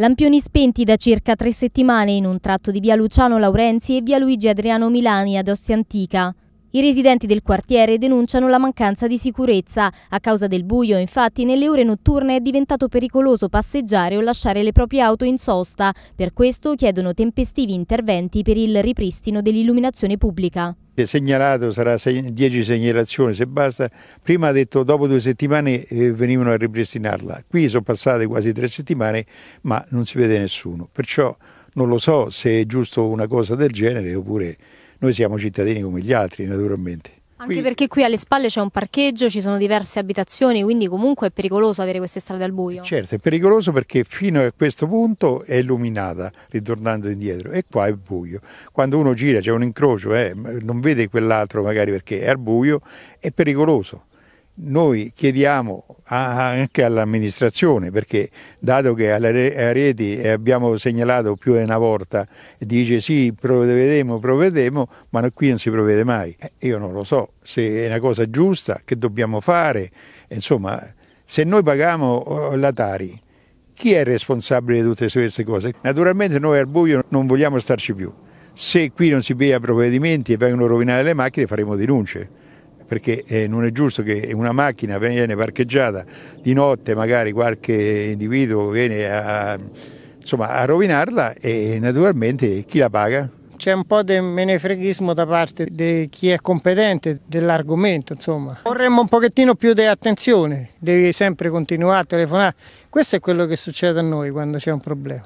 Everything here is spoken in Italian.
Lampioni spenti da circa tre settimane in un tratto di via Luciano Laurenzi e via Luigi Adriano Milani ad Ostia Antica. I residenti del quartiere denunciano la mancanza di sicurezza. A causa del buio, infatti, nelle ore notturne è diventato pericoloso passeggiare o lasciare le proprie auto in sosta. Per questo chiedono tempestivi interventi per il ripristino dell'illuminazione pubblica. Segnalato sarà 10 segnalazioni se basta. Prima ha detto dopo due settimane eh, venivano a ripristinarla. Qui sono passate quasi tre settimane, ma non si vede nessuno. Perciò non lo so se è giusto una cosa del genere oppure noi siamo cittadini come gli altri, naturalmente. Anche qui... perché qui alle spalle c'è un parcheggio, ci sono diverse abitazioni, quindi comunque è pericoloso avere queste strade al buio. Certo, è pericoloso perché fino a questo punto è illuminata, ritornando indietro, e qua è buio. Quando uno gira c'è un incrocio, eh, non vede quell'altro magari perché è al buio, è pericoloso noi chiediamo anche all'amministrazione, perché dato che alle reti eh, abbiamo segnalato più di una volta, dice sì, provvedemo, provvedemo, ma qui non si provvede mai. Eh, io non lo so se è una cosa giusta, che dobbiamo fare. Insomma, se noi paghiamo eh, la Tari, chi è responsabile di tutte queste cose? Naturalmente noi al buio non vogliamo starci più. Se qui non si pia provvedimenti e vengono rovinate le macchine faremo denunce perché eh, non è giusto che una macchina viene parcheggiata di notte, magari qualche individuo viene a, insomma, a rovinarla e naturalmente chi la paga? c'è un po' di menefreghismo da parte di chi è competente dell'argomento, insomma. Vorremmo un pochettino più di attenzione, devi sempre continuare a telefonare. Questo è quello che succede a noi quando c'è un problema.